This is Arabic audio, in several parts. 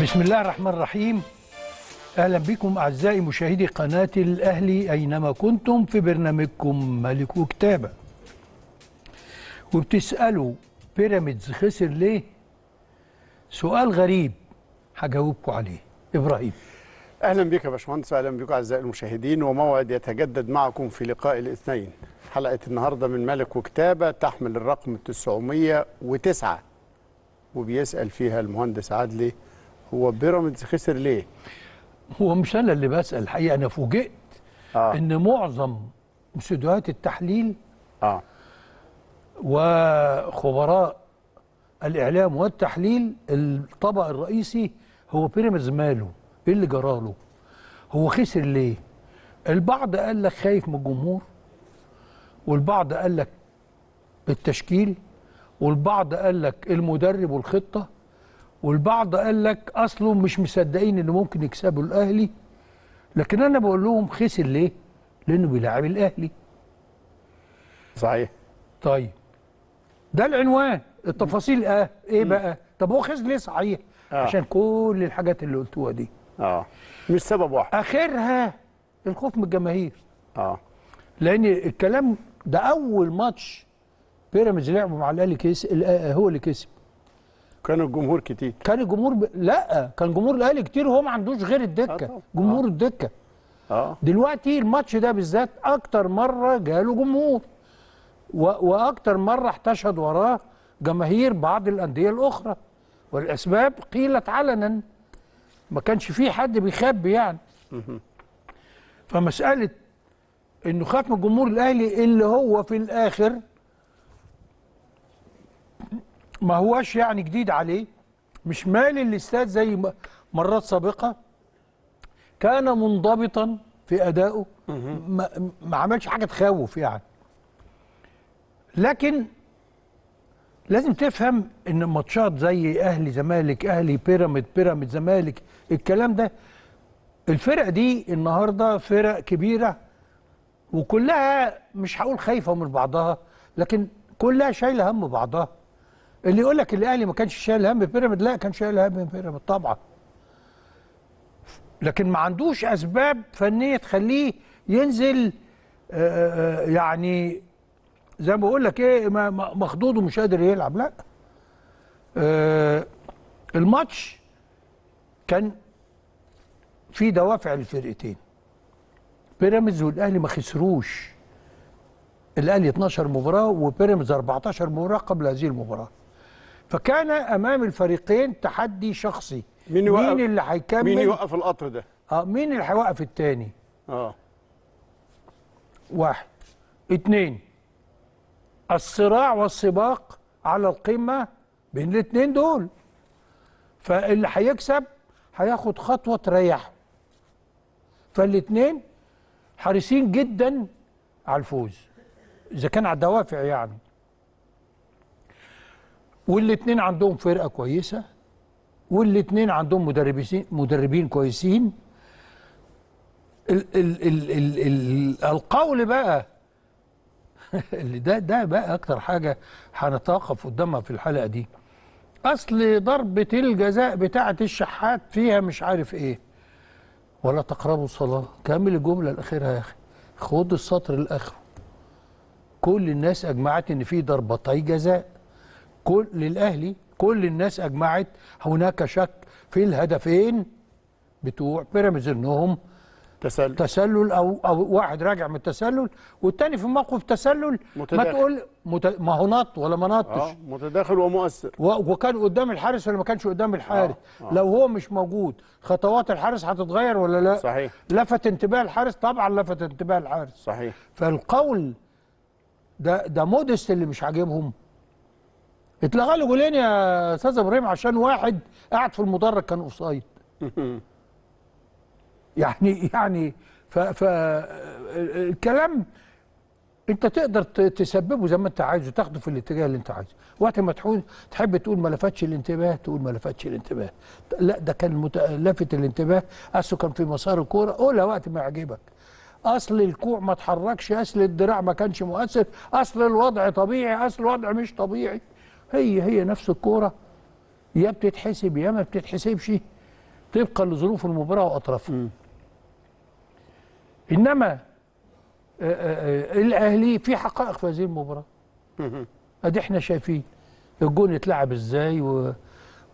بسم الله الرحمن الرحيم اهلا بكم اعزائي مشاهدي قناه الاهلي اينما كنتم في برنامجكم ملك وكتابه وبتسالوا بيراميدز خسر ليه سؤال غريب هجاوبكم عليه ابراهيم اهلا بك يا باشمهندس أهلا بكم اعزائي المشاهدين وموعد يتجدد معكم في لقاء الاثنين حلقه النهارده من ملك وكتابه تحمل الرقم 909 وبيسال فيها المهندس عدلي هو بيراميدز خسر ليه؟ هو مش انا اللي بسال الحقيقه انا فوجئت آه. ان معظم استديوهات التحليل اه وخبراء الاعلام والتحليل الطبق الرئيسي هو بيراميدز ماله؟ ايه اللي جراله؟ هو خسر ليه؟ البعض قال لك خايف من الجمهور والبعض قال لك التشكيل والبعض قال لك المدرب والخطه والبعض قال لك اصله مش مصدقين انه ممكن يكسبوا الاهلي لكن انا بقول لهم خسر ليه؟ لانه بيلعب الاهلي. صحيح. طيب ده العنوان التفاصيل اه ايه بقى؟ طب هو خسر ليه صحيح؟ آه. عشان كل الحاجات اللي قلتوها دي. اه مش سبب واحد. اخرها الخوف من الجماهير. اه لان الكلام ده اول ماتش بيراميدز لعبه مع الاهلي كسب هو اللي كسب. كان الجمهور كتير كان الجمهور ب... لا كان جمهور الاهلي كتير وهو ما عندوش غير الدكه آه جمهور آه. الدكه آه. دلوقتي الماتش ده بالذات اكتر مره جاله جمهور و... واكتر مره احتشد وراه جماهير بعض الانديه الاخرى والاسباب قيلت علنا ما كانش في حد بيخبي يعني فمساله انه خاف من جمهور الاهلي اللي هو في الاخر ما هواش يعني جديد عليه مش مال الاستاد زي مرات سابقه كان منضبطا في ادائه ما, ما عملش حاجه تخوف يعني لكن لازم تفهم ان ماتشات زي اهلي زمالك اهلي بيراميد بيراميد زمالك الكلام ده الفرق دي النهارده فرق كبيره وكلها مش هقول خايفه من بعضها لكن كلها شايله هم بعضها اللي يقول لك الاهلي ما كانش شايل هم بيراميد لا كان شايل هم بيراميد طبعا لكن ما عندوش اسباب فنيه تخليه ينزل آه، آه، يعني زي ما بقول لك ايه مخضوض ومش قادر يلعب لا آه، الماتش كان في دوافع الفرقتين بيراميدز والاهلي ما خسروش الاهلي 12 مباراه وبيراميدز 14 مباراه قبل هذه المباراه فكان امام الفريقين تحدي شخصي مين, يوقف مين اللي هيكمل مين يوقف القطر ده اه مين اللي هيوقف الثاني اه واحد اتنين الصراع والسباق على القمه بين الاثنين دول فاللي هيكسب هياخد خطوه تريحه فالاثنين حريصين جدا على الفوز اذا كان على الدوافع يعني والاثنين عندهم فرقه كويسه والاثنين عندهم مدربين مدربين كويسين ال ال ال ال ال القول بقى اللي ده ده بقى اكتر حاجه هنتوقف قدامها في الحلقه دي اصل ضربه الجزاء بتاعه الشحات فيها مش عارف ايه ولا تقربوا الصلاه كمل الجمله الاخيره يا اخي خد السطر الاخر كل الناس اجمعت ان في ضربتي جزاء كل للاهلي كل الناس اجمعت هناك شك في الهدفين بتوع بيراميدز انهم تسلل تسلل او او واحد راجع من التسلل والتاني في موقف تسلل متداخل. ما تقول مت... ما هو نط ولا ما نطش اه متداخل ومؤثر و... وكان قدام الحارس ولا ما كانش قدام الحارس آه. آه. لو هو مش موجود خطوات الحارس هتتغير ولا لا صحيح لفت انتباه الحارس طبعا لفت انتباه الحارس صحيح فالقول ده ده مودست اللي مش عاجبهم اتلغى له جولين يا استاذ ابراهيم عشان واحد قاعد في المدرج كان اوفسايد يعني يعني ف الكلام انت تقدر تسببه زي ما انت عايزه تاخده في الاتجاه اللي انت عايزه وقت ما تحب تقول ما لفتش الانتباه تقول ما لفتش الانتباه لا ده كان مت... لفت الانتباه اصله كان في مسار الكوره قولها وقت ما يعجبك اصل الكوع ما اتحركش اصل الدراع ما كانش مؤثر اصل الوضع طبيعي اصل الوضع مش طبيعي هي هي نفس الكوره يا بتتحسب يا ما بتتحسبش طبقا لظروف المباراه واطرافها انما آه، آه، آه، الاهلي في حقائق في هذه المباراه ادي احنا شايفين الجون اتلعب ازاي و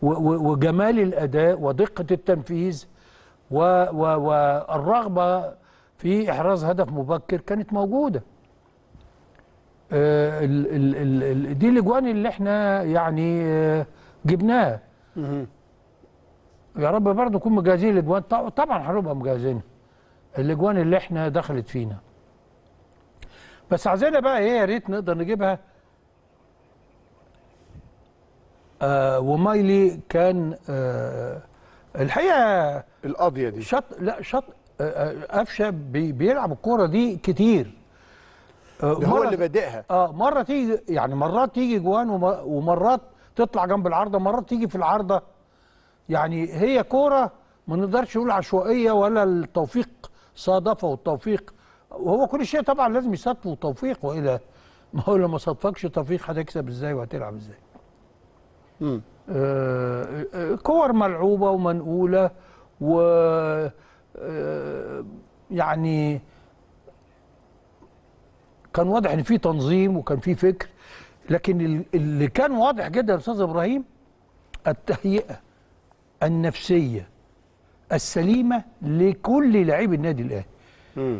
وجمال الاداء ودقه التنفيذ والرغبه في احراز هدف مبكر كانت موجوده آه، دي الاجوان اللي احنا يعني آه، جبناها يا رب برضه نكون مجهزين الاجوان طبعا هنبقى مجهزين الاجوان اللي احنا دخلت فينا بس عايزينها بقى ايه يا ريت نقدر نجيبها آه ومايلي كان آه الحقيقه القاضيه دي شط لا شط آه، قفشه آه بيلعب الكوره دي كتير ده آه، هو اللي بادئها اه مره تيجي يعني مرات تيجي جوان ومرات تطلع جنب العارضه مرات تيجي في العارضه يعني هي كوره ما نقدرش نقول عشوائيه ولا التوفيق صادفه والتوفيق وهو كل شيء طبعا لازم يصادفه توفيق والا ما هو لو ما صادفكش توفيق هتكسب ازاي وهتلعب ازاي امم آه كور ملعوبه ومنقوله و آه يعني كان واضح ان في تنظيم وكان في فكر لكن اللي كان واضح جدا يا استاذ ابراهيم التهيئه النفسيه السليمه لكل لعيب النادي الاهلي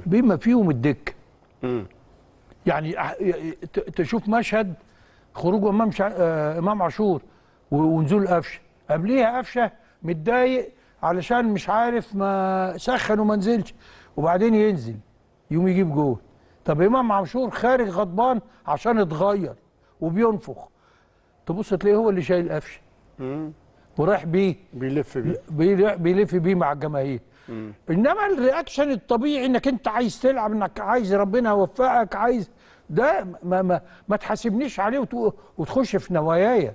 بما فيهم الدكه يعني تشوف مشهد خروج امام آه، امام عاشور ونزول قفشه قبليها قفشه متضايق علشان مش عارف ما سخن وما نزلش وبعدين ينزل يقوم يجيب جول طب امام عاشور خارج غضبان عشان اتغير وبينفخ تبص تلاقيه هو اللي شايل قفشه ورايح بيه بيلف بيه بيلف بيه مع الجماهير انما الرياكشن الطبيعي انك انت عايز تلعب انك عايز ربنا يوفقك عايز ده ما ما, ما تحاسبنيش عليه وتخش في نواياي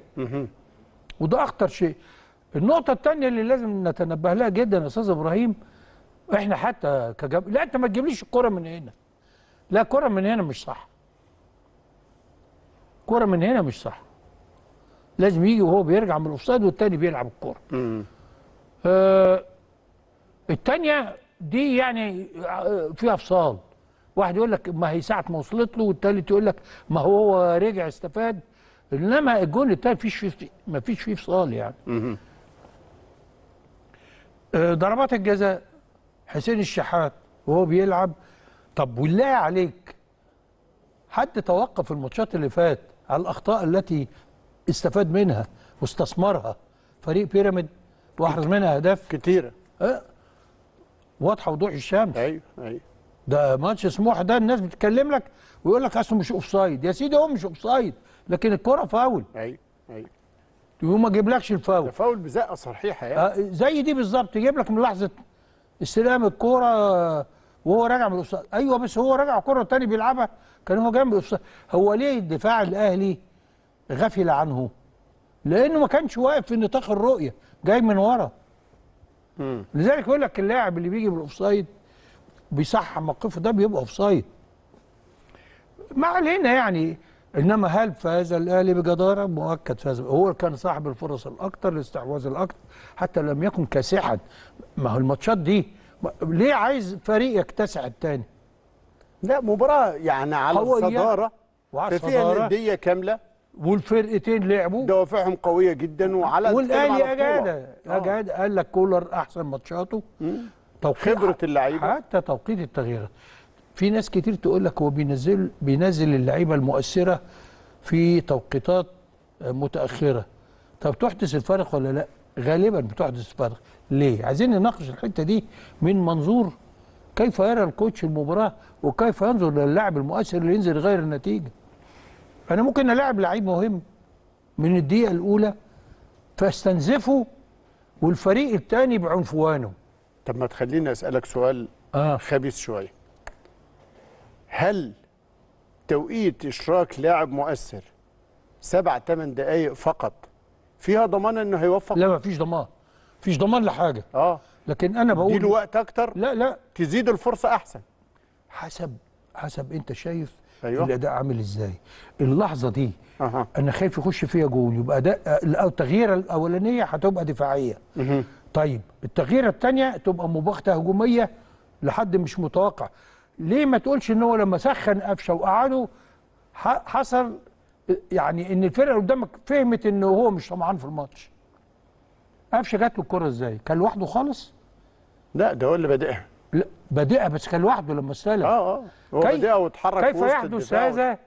وده اخطر شيء النقطة الثانية اللي لازم نتنبه لها جدا يا استاذ ابراهيم احنا حتى كجب لا انت ما تجيبليش الكرة من هنا لا كرة من هنا مش صح كرة من هنا مش صح لازم يجي وهو بيرجع من الاوفسايد والتاني بيلعب الكرة آه التانية دي يعني آه، فيها فصال واحد يقول لك ما هي ساعة ما وصلت له والتالت يقول لك ما هو رجع استفاد انما الجون التاني فيش فيه ما فيش فيه فصال يعني آه ضربات الجزاء حسين الشحات وهو بيلعب طب والله عليك حد توقف الماتشات اللي فات على الاخطاء التي استفاد منها واستثمرها فريق بيراميد واحرز منها اهداف كتيره أه؟ واضحه وضوح الشمس ايوه ايوه ده ماتش سموح ده الناس بتتكلم لك ويقول لك اصله مش اوف سايد يا سيدي هو مش اوف سايد لكن الكره فاول ايوه ايوه وما جيبلكش الفاول ده فاول بزقه صحيحه يعني آه زي دي بالظبط يجيب لك من لحظه استلام الكوره وهو راجع من الاوفسايد ايوه بس هو راجع الكره الثانيه بيلعبها كان هو جنب الاوفسايد هو ليه الدفاع الاهلي غفل عنه لانه ما كانش واقف في نطاق الرؤيه جاي من ورا مم. لذلك يقول لك اللاعب اللي بيجي بالاوفسايد بيصحح موقفه ده بيبقى اوفسايد ما علينا يعني انما هل فاز الاهلي بجداره؟ مؤكد فاز هو كان صاحب الفرص الاكثر الاستحواذ الاكثر حتى لم يكن كاسحا ما هو الماتشات دي ليه عايز فريق يكتسع التاني لا مباراه يعني على الصداره وعلى فيها الانديه كامله والفرقتين لعبوا دوافعهم قويه جدا وعلى والاهلي اجاده اجاده قال لك كولر احسن ماتشاته توقيت خبره اللعيبه حتى توقيت التغييرات في ناس كتير تقول لك هو بينزل بينزل اللعيبه المؤثره في توقيتات متاخره طب تحدث الفارق ولا لا غالبا بتحدث فرق ليه عايزين نناقش الحته دي من منظور كيف يرى الكوتش المباراه وكيف ينظر للاعب المؤثر اللي ينزل يغير النتيجه انا ممكن الاعب لعيب مهم من الدقيقه الاولى فاستنزفه والفريق الثاني بعنفوانه طب ما تخليني اسالك سؤال آه. خبيث شويه هل توقيت اشراك لاعب مؤثر سبع ثمان دقائق فقط فيها ضمان انه هيوفق لا ما فيش ضمان فيش ضمان لحاجه اه لكن انا بقول اديله وقت اكتر لا لا تزيد الفرصه احسن حسب حسب انت شايف أيوة. الاداء عامل ازاي اللحظه دي أه. انا خايف يخش فيها جول يبقى ده التغييره الاولانيه هتبقى دفاعيه مه. طيب التغييره الثانيه تبقى مباختة هجوميه لحد مش متوقع ليه ما تقولش ان هو لما سخن قفشه وقعده حصل يعني ان الفرقه اللي قدامك فهمت ان هو مش طمعان في الماتش قفشه جات له الكره ازاي كان لوحده خالص لا ده هو اللي بادئها لا بادئها بس كان لوحده لما استلم اه اه هو بادئها واتحرك كيف يحدث هذا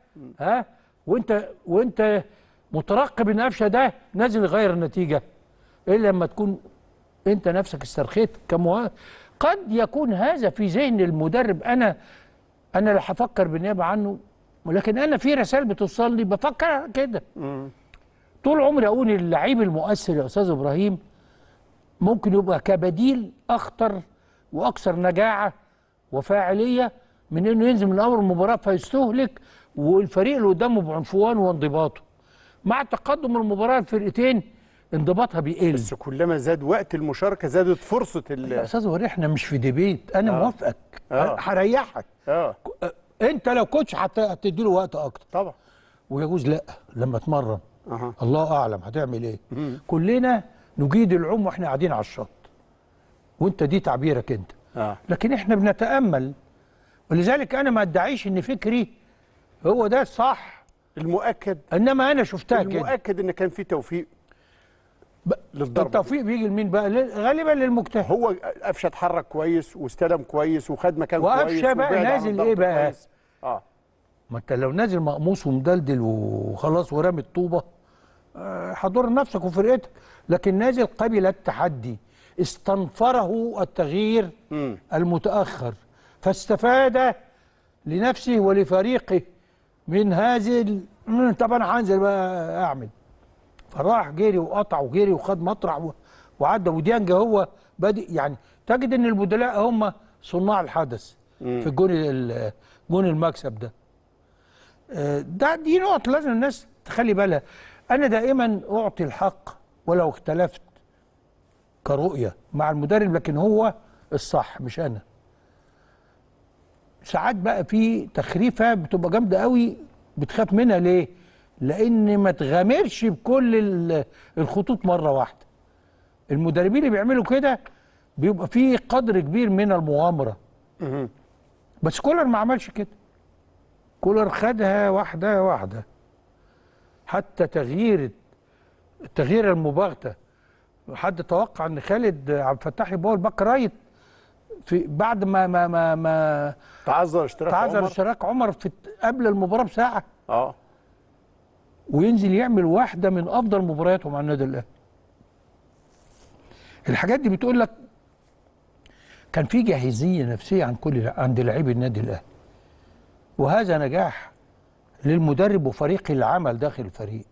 ها وانت وانت مترقب ان قفشه ده نازل يغير النتيجه الا لما تكون انت نفسك استرخيت كمواهب قد يكون هذا في ذهن المدرب انا انا اللي هفكر بالنيابه عنه ولكن انا في رسائل بتوصل لي بفكر كده طول عمري اقول اللعيب المؤثر يا استاذ ابراهيم ممكن يبقى كبديل اخطر واكثر نجاعه وفاعليه من انه ينزل من اول المباراه فيستهلك والفريق اللي قدامه بعنفوانه وانضباطه مع تقدم المباراه الفرقتين انضباطها بيقل بس كلما زاد وقت المشاركه زادت فرصه ال يا استاذ احنا مش في ديبيت انا آه. موافقك آه. هريحك آه. آه، انت لو كنتش هتدي له وقت اكتر طبعا ويجوز لا لما اتمرن أه. الله اعلم هتعمل ايه مم. كلنا نجيد العم واحنا قاعدين على الشط وانت دي تعبيرك انت أه. لكن احنا بنتامل ولذلك انا ما ادعيش ان فكري هو ده الصح المؤكد انما انا شفتها المؤكد كده المؤكد ان كان في توفيق للضربه التوفيق بيجي لمين بقى غالبا للمجتهد هو قفشه اتحرك كويس واستلم كويس وخد مكان كويس وقفشه بقى نازل ايه بقى كويس. اه ما انت لو نازل مقموص ومدلدل وخلاص ورامي الطوبه هضر آه، نفسك وفرقتك لكن نازل قبل التحدي استنفره التغيير م. المتاخر فاستفاد لنفسه ولفريقه من هذه طب انا هنزل بقى اعمل فراح جري وقطع وجري وخد مطرح وعدى وديانج هو بادئ يعني تجد ان البدلاء هم صناع الحدث مم. في الجون جون المكسب ده آه، ده دي نقط لازم الناس تخلي بالها انا دائما اعطي الحق ولو اختلفت كرؤيه مع المدرب لكن هو الصح مش انا ساعات بقى في تخريفه بتبقى جامده قوي بتخاف منها ليه لان ما تغامرش بكل الخطوط مره واحده المدربين اللي بيعملوا كده بيبقى في قدر كبير من المغامره بس كولر ما عملش كده كولر خدها واحده واحده حتى تغيير التغيير المباغته حد توقع ان خالد عبد الفتاح يبقى الباك رايت في بعد ما ما ما, ما تعذر اشتراك عمر تعذر اشتراك عمر في قبل المباراه بساعه اه وينزل يعمل واحده من افضل مبارياته مع النادي الاهلي الحاجات دي بتقول لك كان في جاهزيه نفسيه عن كل عند لاعبي النادي الاهلي وهذا نجاح للمدرب وفريق العمل داخل الفريق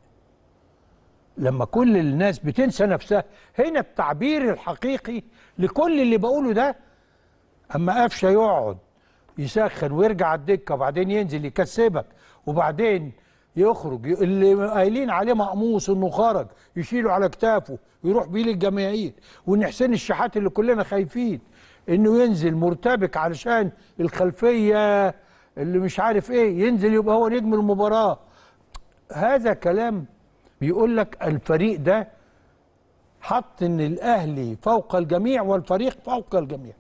لما كل الناس بتنسى نفسها هنا التعبير الحقيقي لكل اللي بقوله ده اما قفشه يقعد يسخن ويرجع على الدكه وبعدين ينزل يكسبك وبعدين يخرج اللي قايلين عليه مقموس انه خرج يشيله على كتافه ويروح بيه للجماهير وان حسين الشحات اللي كلنا خايفين انه ينزل مرتبك علشان الخلفيه اللي مش عارف ايه ينزل يبقى هو نجم المباراه هذا كلام بيقول لك الفريق ده حط ان الاهلي فوق الجميع والفريق فوق الجميع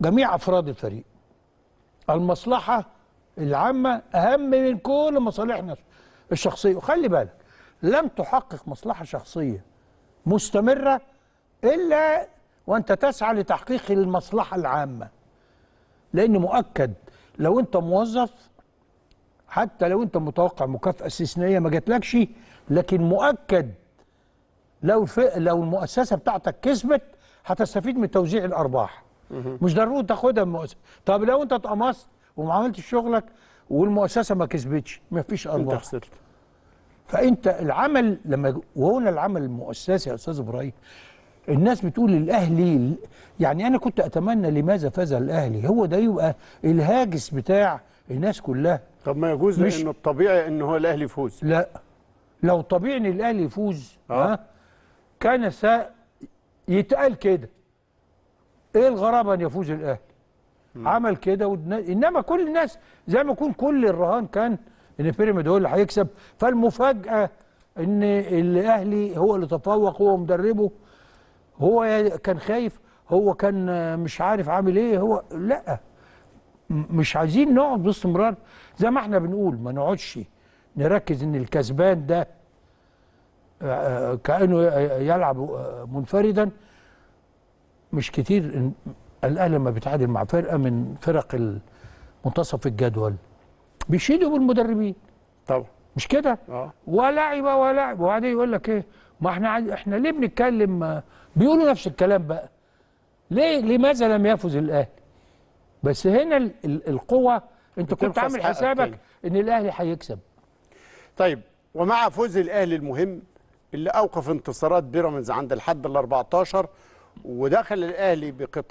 جميع افراد الفريق المصلحه العامة أهم من كل مصالحنا الشخصية وخلي بالك لن تحقق مصلحة شخصية مستمرة إلا وأنت تسعى لتحقيق المصلحة العامة لأن مؤكد لو أنت موظف حتى لو أنت متوقع مكافأة استثنائية ما جاتلكش لكن مؤكد لو لو المؤسسة بتاعتك كسبت هتستفيد من توزيع الأرباح مش ضروري تاخدها من المؤسسة طب لو أنت اتقمصت وما عملتش شغلك والمؤسسه ما كسبتش ما فيش ارباح انت خسرت فانت العمل لما وهنا العمل المؤسسي يا استاذ ابراهيم الناس بتقول الاهلي يعني انا كنت اتمنى لماذا فاز الاهلي هو ده يبقى الهاجس بتاع الناس كلها طب ما يجوز مش ان الطبيعي ان هو الاهلي يفوز لا لو طبيعي ان الاهلي يفوز اه كان سيتقال كده ايه الغرابه ان يفوز الاهلي مم. عمل كده ودنا... انما كل الناس زي ما يكون كل الرهان كان ان بيراميد هو اللي هيكسب فالمفاجاه ان الاهلي هو اللي تفوق هو مدربه هو كان خايف هو كان مش عارف عامل ايه هو لا مش عايزين نقعد باستمرار زي ما احنا بنقول ما نقعدش نركز ان الكسبان ده كانه يلعب منفردا مش كتير الاهلي لما بيتعادل مع فرقه من فرق منتصف الجدول بيشيدوا بالمدربين طبعا مش كده اه ولاعيبه ولاعيبه وبعدين يقول لك ايه ما احنا احنا ليه بنتكلم بيقولوا نفس الكلام بقى ليه لماذا لم يفز الاهلي بس هنا ال... القوه انت كنت عامل حسابك ان الاهلي هيكسب طيب ومع فوز الاهلي المهم اللي اوقف انتصارات بيراميدز عند الحد ال 14 ودخل الاهلي بقطار